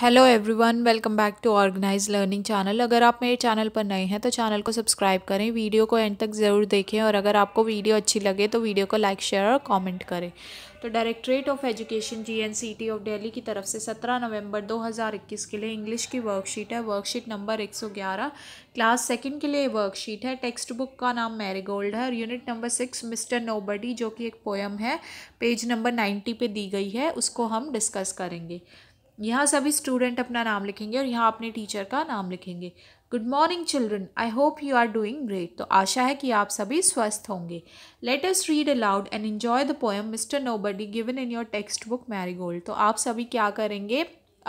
Hello everyone welcome back to organise learning channel अगर आप मेरे चैनल पर नए हैं तो चैनल को सब्सक्राइब करें वीडियो को एंड तक ज़रूर देखें और अगर आपको वीडियो अच्छी लगे तो वीडियो को लाइक शेयर और कमेंट करें तो Directorate of Education GNCT of Delhi की तरफ से 17 नवंबर 2021 के लिए इंग्लिश की वर्कशीट है वर्कशीट नंबर 111 क्लास सेकंड के लिए वर्कशीट है टेक्स्ट बुक का नाम मैरीगोल्ड है और unit number six mister nobody जो कि एक पोएम है पेज नंबर 90 पे दी गई है उसको हम डिस्कस करेंगे यहाँ सभी स्टूडेंट अपना नाम लिखेंगे और यहाँ अपने टीचर का नाम लिखेंगे good morning children I hope you are doing great तो आशा है कि आप सभी स्वस्थ होंगे let us read aloud and enjoy the poem mister nobody given in your text book Marigold तो आप सभी क्या करेंगे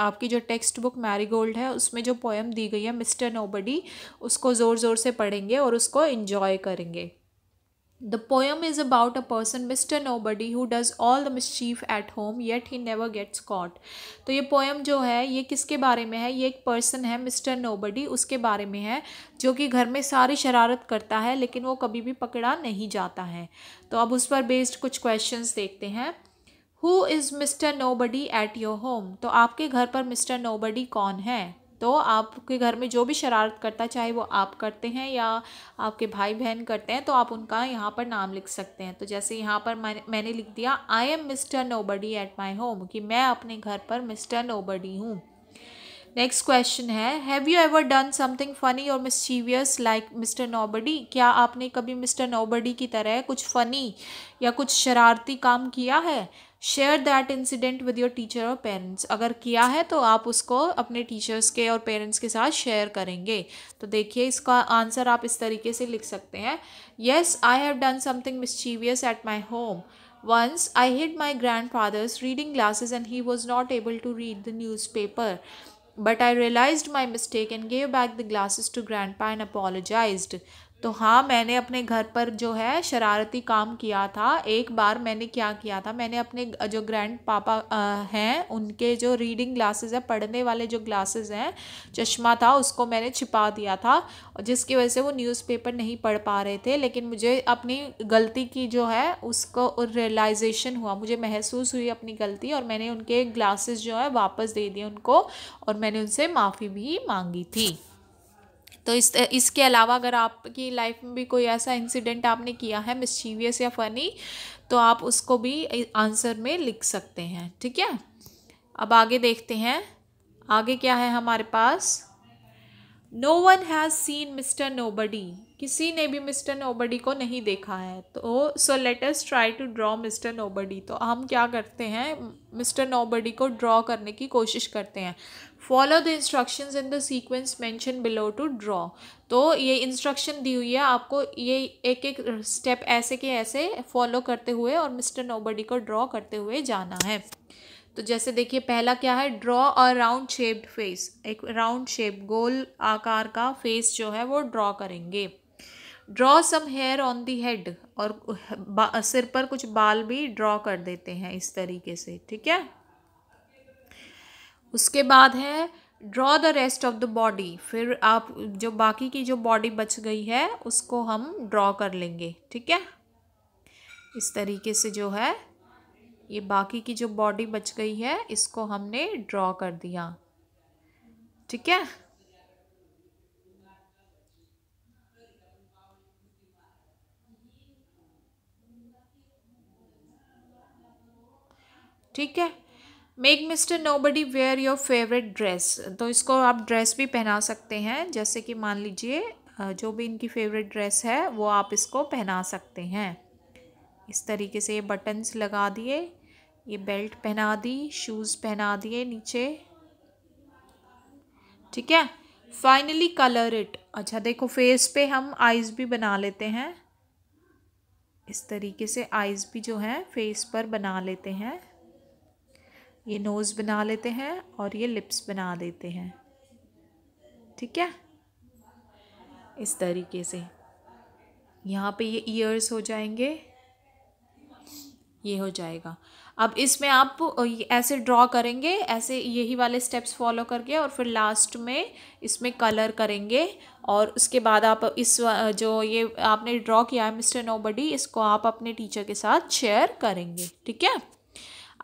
आपकी जो टेक्स्ट बुक मैरीगोल्ड है उसमें जो पोएम दी गई है मिस्टर नोबडी उसको ज़ोर ज़ोर से पढ़ेंगे और उसको इन्जॉय करेंगे The poem is about a person, Mr. Nobody, who does all the mischief at home, yet he never gets caught. तो ये poem जो है ये किसके बारे में है ये एक person है मिस्टर नोबडी उसके बारे में है जो कि घर में सारी शरारत करता है लेकिन वो कभी भी पकड़ा नहीं जाता है तो अब उस पर बेस्ड कुछ questions देखते हैं who is mister Nobody at your home तो आपके घर पर मिस्टर नोबडी कौन है तो आपके घर में जो भी शरारत करता चाहे वो आप करते हैं या आपके भाई बहन करते हैं तो आप उनका यहाँ पर नाम लिख सकते हैं तो जैसे यहाँ पर मैंने मैंने लिख दिया I am mister nobody at my home कि मैं अपने घर पर मिस्टर नोबडी हूँ नेक्स्ट क्वेश्चन है have you ever done something funny और मिस्चीवियस लाइक मिस्टर नोबडी क्या आपने कभी मिस्टर नोबडी की तरह कुछ फ़नी या कुछ शरारती काम किया है share that incident with your teacher और पेरेंट्स अगर किया है तो आप उसको अपने टीचर्स के और पेरेंट्स के साथ शेयर करेंगे तो देखिए इसका आंसर आप इस तरीके से लिख सकते हैं yes I have done something mischievous at my home once I once my grandfather's reading glasses and he was not able to read the newspaper But I realized my mistake and gave back the glasses to Grandpa and apologized. तो हाँ मैंने अपने घर पर जो है शरारती काम किया था एक बार मैंने क्या किया था मैंने अपने जो ग्रैंड पापा हैं उनके जो रीडिंग ग्लासेस है पढ़ने वाले जो ग्लासेस हैं चश्मा था उसको मैंने छिपा दिया था जिसकी वजह से वो न्यूज़पेपर नहीं पढ़ पा रहे थे लेकिन मुझे अपनी गलती की जो है उसको रियलाइजेशन हुआ मुझे महसूस हुई अपनी गलती और मैंने उनके ग्लासेस जो है वापस दे दिए उनको और मैंने उनसे माफ़ी भी मांगी थी तो इस इसके अलावा अगर आपकी लाइफ में भी कोई ऐसा इंसिडेंट आपने किया है मिसचीवियस या फ़नी तो आप उसको भी आंसर में लिख सकते हैं ठीक है अब आगे देखते हैं आगे क्या है हमारे पास no one has seen mister nobody किसी ने भी मिस्टर नोबडी को नहीं देखा है तो सो एस try to draw mister nobody तो हम क्या करते हैं मिस्टर नोबडी को ड्रॉ करने की कोशिश करते हैं follow the instructions in the sequence mentioned below to draw तो ये इंस्ट्रक्शन दी हुई है आपको ये एक एक स्टेप ऐसे के ऐसे फॉलो करते हुए और मिस्टर नोबडी को ड्रॉ करते हुए जाना है तो जैसे देखिए पहला क्या है draw a round shaped face एक राउंड शेप गोल आकार का फेस जो है वो ड्रॉ करेंगे draw some hair on the head और सिर पर कुछ बाल भी ड्रॉ कर देते हैं इस तरीके से ठीक है उसके बाद है draw the rest of the body फिर आप जो बाकी की जो बॉडी बच गई है उसको हम ड्रॉ कर लेंगे ठीक है इस तरीके से जो है ये बाकी की जो बॉडी बच गई है इसको हमने ड्रॉ कर दिया ठीक है ठीक है make mister nobody wear your favourite dress तो इसको आप ड्रेस भी पहना सकते हैं जैसे कि मान लीजिए जो भी इनकी फेवरेट ड्रेस है वो आप इसको पहना सकते हैं इस तरीके से ये बटन्स लगा दिए ये बेल्ट पहना दी शूज़ पहना दिए नीचे ठीक है फाइनली कलर इट अच्छा देखो फेस पे हम आइज़ भी बना लेते हैं इस तरीके से आइज़ भी जो है फेस पर बना लेते हैं ये नोज़ बना लेते हैं और ये लिप्स बना देते हैं ठीक है इस तरीके से यहाँ पे ये ईयर्स हो जाएंगे ये हो जाएगा अब इसमें आप ऐसे ड्रॉ करेंगे ऐसे यही वाले स्टेप्स फॉलो करके और फिर लास्ट में इसमें कलर करेंगे और उसके बाद आप इस जो ये आपने ड्रॉ किया है मिस्टर नोबडी इसको आप अपने टीचर के साथ शेयर करेंगे ठीक है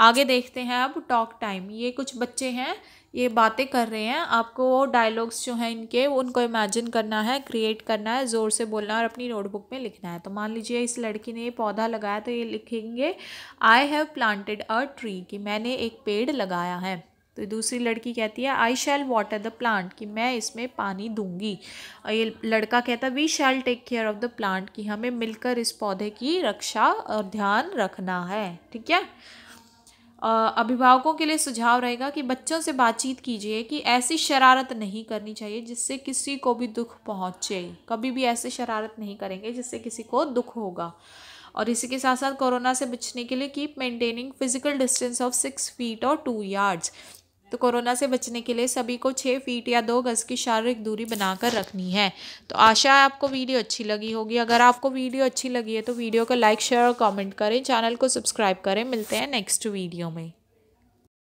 आगे देखते हैं अब टॉक टाइम ये कुछ बच्चे हैं ये बातें कर रहे हैं आपको वो डायलॉग्स जो हैं इनके उनको इमेजिन करना है क्रिएट करना है ज़ोर से बोलना है और अपनी नोटबुक में लिखना है तो मान लीजिए इस लड़की ने ये पौधा लगाया तो ये लिखेंगे I have planted a tree कि मैंने एक पेड़ लगाया है तो दूसरी लड़की कहती है I shall water the plant कि मैं इसमें पानी दूंगी और ये लड़का कहता है we shall take care of the plant कि हमें मिलकर इस पौधे की रक्षा और ध्यान रखना है ठीक है अभिभावकों के लिए सुझाव रहेगा कि बच्चों से बातचीत कीजिए कि ऐसी शरारत नहीं करनी चाहिए जिससे किसी को भी दुख पहुंचे कभी भी ऐसे शरारत नहीं करेंगे जिससे किसी को दुख होगा और इसी के साथ साथ कोरोना से बचने के लिए keep maintaining physical distance of six feet और टू यार्ड्स तो कोरोना से बचने के लिए सभी को छः फीट या दो गज़ की शारीरिक दूरी बनाकर रखनी है तो आशा है आपको वीडियो अच्छी लगी होगी अगर आपको वीडियो अच्छी लगी है तो वीडियो को लाइक शेयर और कॉमेंट करें चैनल को सब्सक्राइब करें मिलते हैं नेक्स्ट वीडियो में